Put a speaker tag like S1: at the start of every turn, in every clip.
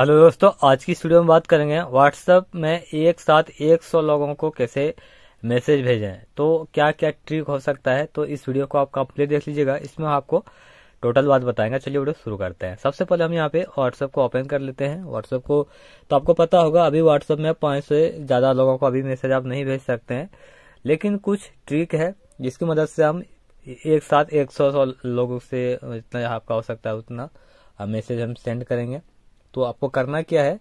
S1: hello दोस्तों आज की स्टूडियो में बात करेंगे व्हाट्सएप में एक साथ एक सौ लोगों को कैसे मैसेज भेजें तो क्या क्या ट्रिक हो सकता है तो इस वीडियो को आप कंप्लीट देख लीजिएगा इसमें आपको टोटल बात बताएंगे चलिए वीडियो शुरू करते हैं सबसे पहले हम यहाँ पे व्हाट्सएप को ओपन कर लेते हैं व्हाट्सएप को तो आपको पता होगा अभी व्हाट्सएप में पाँच से ज़्यादा लोगों को अभी मैसेज आप नहीं भेज सकते हैं लेकिन कुछ ट्रिक है जिसकी मदद से हम एक साथ एक सौ लोगों से जितना आपका हो सकता है उतना मैसेज हम सेंड करेंगे तो आपको करना क्या है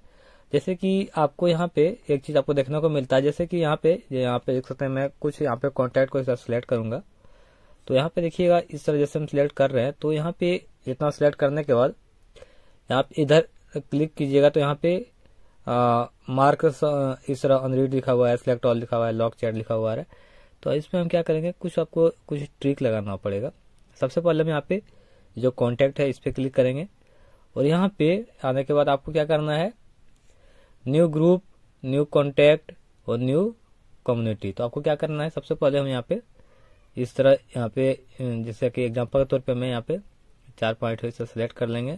S1: जैसे कि आपको यहाँ पे एक चीज आपको देखने को मिलता है जैसे कि यहाँ पे यहाँ पे देख सकते हैं मैं कुछ यहाँ पे कॉन्टेक्ट को इस तरह सिलेक्ट करूंगा तो यहाँ पे देखिएगा इस तरह जैसे हम सिलेक्ट कर रहे हैं तो यहाँ पे इतना सिलेक्ट करने के बाद यहाँ पे इधर क्लिक कीजिएगा तो यहाँ पे मार्क इस तरह अनरीड लिखा हुआ है सिलेक्ट ऑल लिखा हुआ है लॉक चैट लिखा हुआ है तो इसमें हम क्या करेंगे कुछ आपको कुछ ट्रिक लगाना पड़ेगा सबसे पहले हम यहाँ पे जो कॉन्टेक्ट है इस पर क्लिक करेंगे और यहाँ पे आने के बाद आपको क्या करना है न्यू ग्रुप न्यू कॉन्टेक्ट और न्यू कम्युनिटी तो आपको क्या करना है सबसे पहले हम यहाँ पे इस तरह यहाँ पे जैसे कि एग्जाम्पल के तौर पे मैं यहाँ पे चार पॉइंट इसे सेलेक्ट कर लेंगे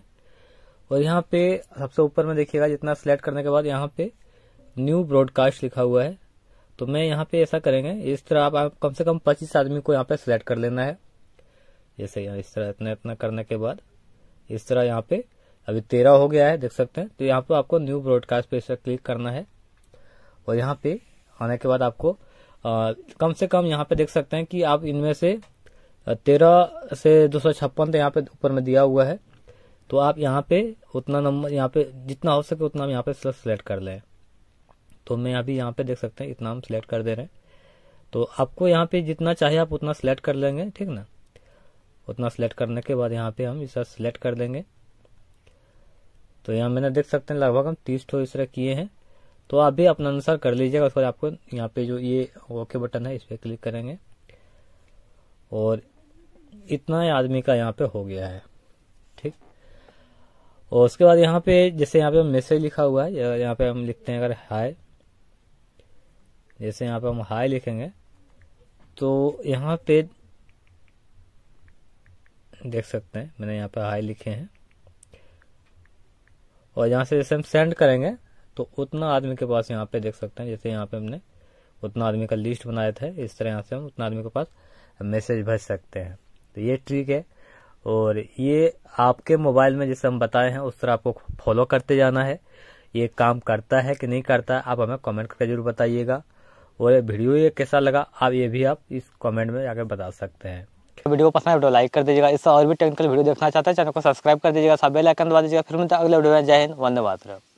S1: और यहाँ पे सबसे ऊपर में देखिएगा जितना सिलेक्ट करने के बाद यहाँ पे न्यू ब्रॉडकास्ट लिखा हुआ है तो मैं यहाँ पे ऐसा करेंगे इस तरह आप, आप कम से कम पच्चीस आदमी को यहाँ पे सिलेक्ट कर लेना है जैसे यहाँ इस तरह इतना इतना करने के बाद इस तरह यहाँ पे अभी तेरह हो गया है देख सकते हैं तो यहाँ पर आपको न्यू ब्रॉडकास्ट पे इस क्लिक करना है और यहाँ पे आने के बाद आपको आ, कम से कम यहाँ पे देख सकते हैं कि आप इनमें से तेरह से दो सौ छप्पन तो यहाँ पे ऊपर में दिया हुआ है तो आप यहाँ पे उतना नंबर यहाँ पे जितना हो सके उतना यहाँ पे सिलेक्ट कर लें तो मैं अभी यहाँ पे देख सकते हैं इतना हम सिलेक्ट कर दे रहे हैं तो आपको यहाँ पे जितना चाहिए आप उतना सिलेक्ट कर लेंगे ठीक ना उतना सिलेक्ट करने के बाद यहाँ पे हम इसे सिलेक्ट कर देंगे तो यहाँ मैंने देख सकते हैं लगभग हम तीस ठो इस तरह किए हैं तो आप भी अपना अनुसार कर लीजिएगा उसके बाद आपको यहाँ पे जो ये ओके बटन है इस पर क्लिक करेंगे और इतना आदमी का यहाँ पे हो गया है ठीक और उसके बाद यहाँ पे जैसे यहाँ पे मैसेज लिखा हुआ है यहाँ पे हम लिखते हैं अगर हाय जैसे यहाँ पे हम हाय लिखेंगे तो यहाँ पे देख सकते हैं मैंने यहाँ पे हाई लिखे हैं और यहाँ से जैसे हम सेंड करेंगे तो उतना आदमी के पास यहाँ पे देख सकते हैं जैसे यहाँ पे हमने उतना आदमी का लिस्ट बनाया था इस तरह यहाँ से हम उतना आदमी के पास मैसेज भेज सकते हैं तो ये ट्रिक है और ये आपके मोबाइल में जैसे हम बताए हैं उस तरह आपको फॉलो करते जाना है ये काम करता है कि नहीं करता आप हमें कमेंट करके जरूर बताइएगा और ये वीडियो ये कैसा लगा आप ये भी आप इस कमेंट में जाकर बता सकते हैं वीडियो को पसंद है वीडियो तो लाइक कर दीजिएगा इससे और भी टेक्निकल वीडियो देखना चाहते हैं चैनल को सब्सक्राइब कर दीजिएगा सब बेल आइकन दबा दीजिएगा फिर मिलता है अगले वीडियो में जय हिंद वंदे मातरम